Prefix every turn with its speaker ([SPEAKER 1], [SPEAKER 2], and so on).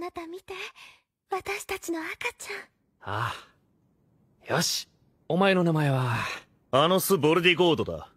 [SPEAKER 1] なた見て。私たちの赤ち
[SPEAKER 2] ゃん。ああ。よし。お前の名前は。アノス・ボルディゴードだ。